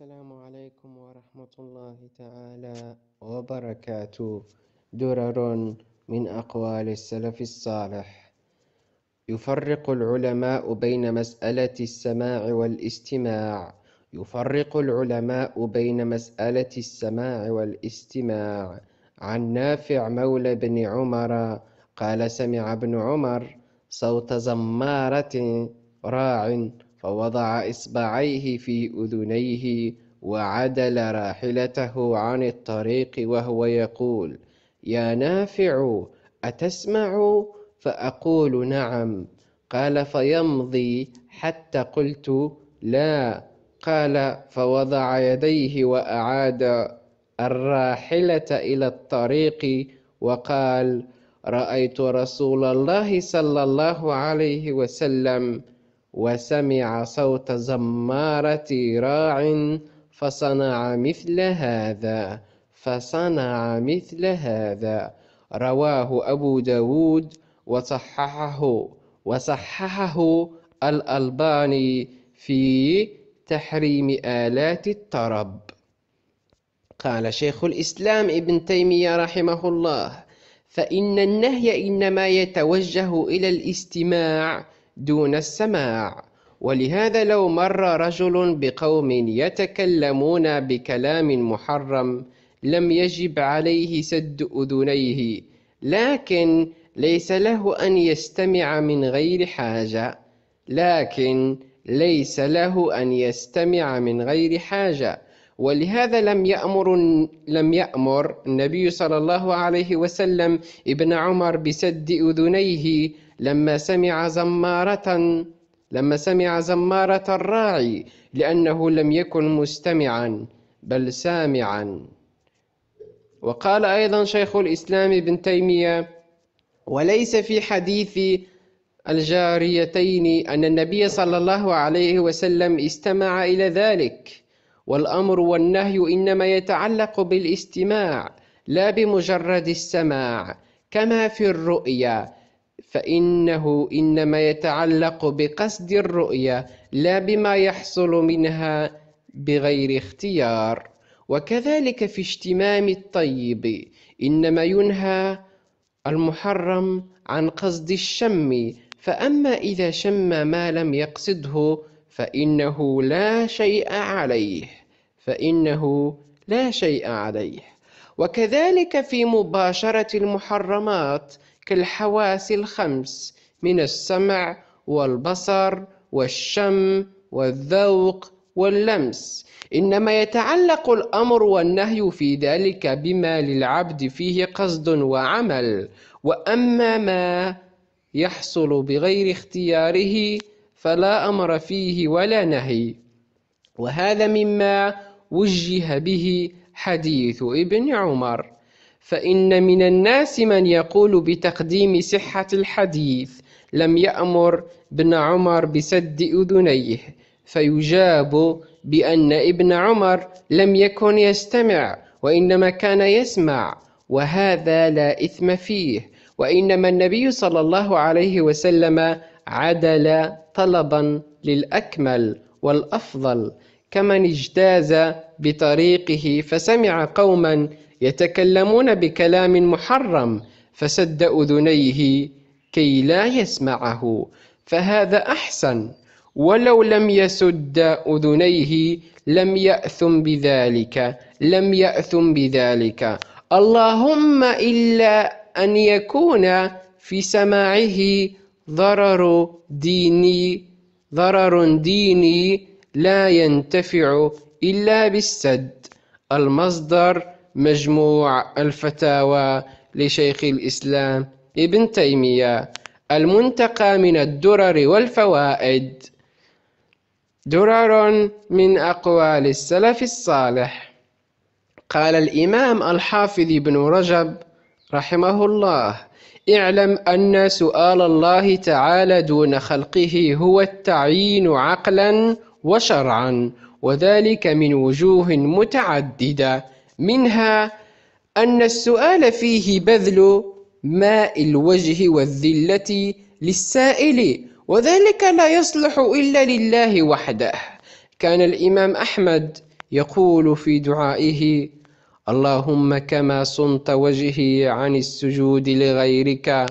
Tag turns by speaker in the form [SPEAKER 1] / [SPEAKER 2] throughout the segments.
[SPEAKER 1] السلام عليكم ورحمة الله تعالى وبركاته درر من أقوال السلف الصالح يفرق العلماء بين مسألة السماع والاستماع يفرق العلماء بين مسألة السماع والاستماع عن نافع مولى بن عمر قال سمع ابن عمر صوت زمارة راع فوضع إصبعيه في أذنيه وعدل راحلته عن الطريق وهو يقول يا نافع أتسمع فأقول نعم قال فيمضي حتى قلت لا قال فوضع يديه وأعاد الراحلة إلى الطريق وقال رأيت رسول الله صلى الله عليه وسلم وسمع صوت زمارة راع فصنع مثل هذا فصنع مثل هذا رواه أبو داود وصححه وصححه الألباني في تحريم آلات الطرب قال شيخ الإسلام ابن تيمية رحمه الله فإن النهي إنما يتوجه إلى الاستماع دون السماع ولهذا لو مر رجل بقوم يتكلمون بكلام محرم لم يجب عليه سد أذنيه لكن ليس له أن يستمع من غير حاجة لكن ليس له أن يستمع من غير حاجة ولهذا لم يأمر لم يأمر النبي صلى الله عليه وسلم ابن عمر بسد أذنيه لما سمع زمارة لما سمع زمارة الراعي لأنه لم يكن مستمعا بل سامعا وقال أيضا شيخ الإسلام ابن تيمية وليس في حديث الجاريتين أن النبي صلى الله عليه وسلم استمع إلى ذلك والأمر والنهي إنما يتعلق بالاستماع لا بمجرد السماع كما في الرؤيا فإنه إنما يتعلق بقصد الرؤيا لا بما يحصل منها بغير اختيار وكذلك في اشتمام الطيب إنما ينهى المحرم عن قصد الشم فأما إذا شم ما لم يقصده فإنه لا شيء عليه فإنه لا شيء عليه وكذلك في مباشرة المحرمات كالحواس الخمس من السمع والبصر والشم والذوق واللمس انما يتعلق الامر والنهي في ذلك بما للعبد فيه قصد وعمل واما ما يحصل بغير اختياره فلا امر فيه ولا نهي وهذا مما وجه به حديث ابن عمر فإن من الناس من يقول بتقديم صحة الحديث لم يأمر ابن عمر بسد أذنيه فيجاب بأن ابن عمر لم يكن يستمع وإنما كان يسمع وهذا لا إثم فيه وإنما النبي صلى الله عليه وسلم عدل طلبا للأكمل والأفضل كمن اجتاز بطريقه فسمع قوما يتكلمون بكلام محرم فسد أذنيه كي لا يسمعه فهذا أحسن ولو لم يسد أذنيه لم يأثم بذلك لم يأثم بذلك اللهم إلا أن يكون في سماعه ضرر ديني ضرر ديني لا ينتفع إلا بالسد المصدر مجموع الفتاوى لشيخ الإسلام ابن تيمية المنتقى من الدرر والفوائد درر من أقوال السلف الصالح قال الإمام الحافظ بن رجب رحمه الله اعلم أن سؤال الله تعالى دون خلقه هو التعيين عقلا وشرعا وذلك من وجوه متعددة منها أن السؤال فيه بذل ماء الوجه والذلة للسائل وذلك لا يصلح إلا لله وحده كان الإمام أحمد يقول في دعائه اللهم كما صنت وجهي عن السجود لغيرك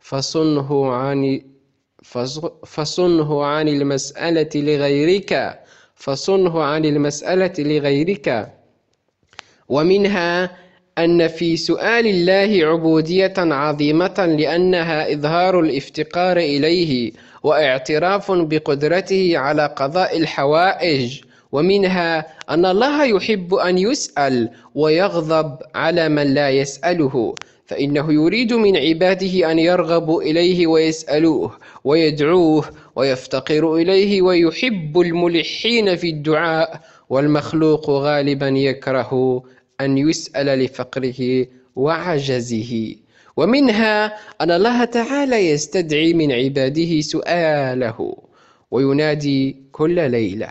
[SPEAKER 1] فصنه عن فصنه عن المسألة لغيرك فصنه عن المسألة لغيرك ومنها أن في سؤال الله عبودية عظيمة لأنها إظهار الافتقار إليه واعتراف بقدرته على قضاء الحوائج ومنها أن الله يحب أن يسأل ويغضب على من لا يسأله فإنه يريد من عباده أن يرغبوا إليه ويسألوه ويدعوه ويفتقر إليه ويحب الملحين في الدعاء والمخلوق غالبا يكره أن يسأل لفقره وعجزه ومنها أن الله تعالى يستدعي من عباده سؤاله وينادي كل ليلة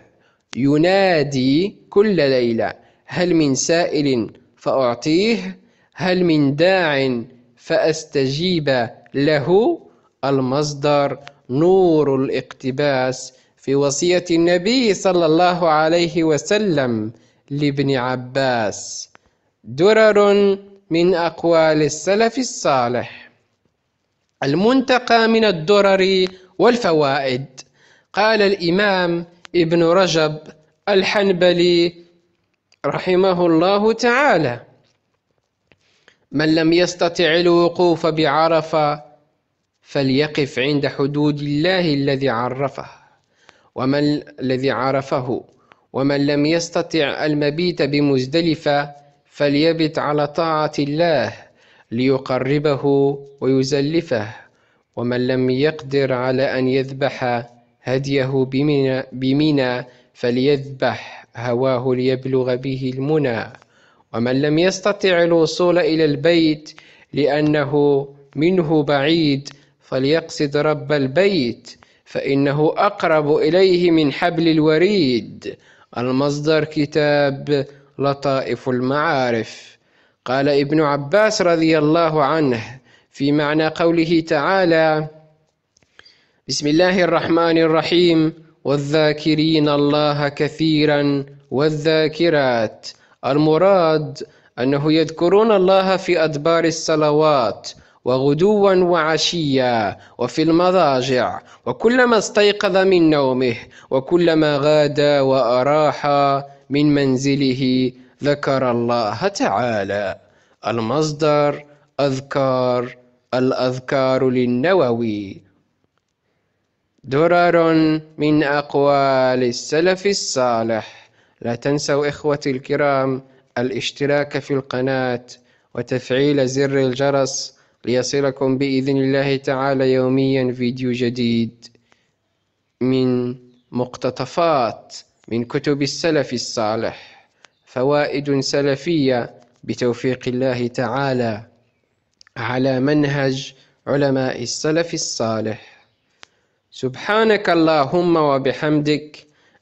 [SPEAKER 1] ينادي كل ليلة هل من سائل فأعطيه هل من داع فأستجيب له المصدر نور الاقتباس في وصية النبي صلى الله عليه وسلم لابن عباس درر من أقوال السلف الصالح المنتقى من الدرر والفوائد قال الإمام ابن رجب الحنبلي رحمه الله تعالى من لم يستطع الوقوف بعرفة فليقف عند حدود الله الذي عرفه ومن الذي عرفه ومن لم يستطع المبيت بمزدلفة فليبت على طاعة الله ليقربه ويزلفه ومن لم يقدر على أن يذبح هديه بمنى, فليذبح هواه ليبلغ به المنى ومن لم يستطع الوصول إلى البيت لأنه منه بعيد فليقصد رب البيت فإنه أقرب إليه من حبل الوريد المصدر كتاب لطائف المعارف قال ابن عباس رضي الله عنه في معنى قوله تعالى بسم الله الرحمن الرحيم والذاكرين الله كثيرا والذاكرات المراد أنه يذكرون الله في أدبار الصلوات وغدوا وعشيا وفي المضاجع وكلما استيقظ من نومه وكلما غادى وأراح من منزله ذكر الله تعالى المصدر أذكار الأذكار للنووي درر من أقوال السلف الصالح لا تنسوا إخوتي الكرام الاشتراك في القناة وتفعيل زر الجرس ليصلكم بإذن الله تعالى يوميا فيديو جديد من مقتطفات من كتب السلف الصالح فوائد سلفية بتوفيق الله تعالى على منهج علماء السلف الصالح سبحانك اللهم وبحمدك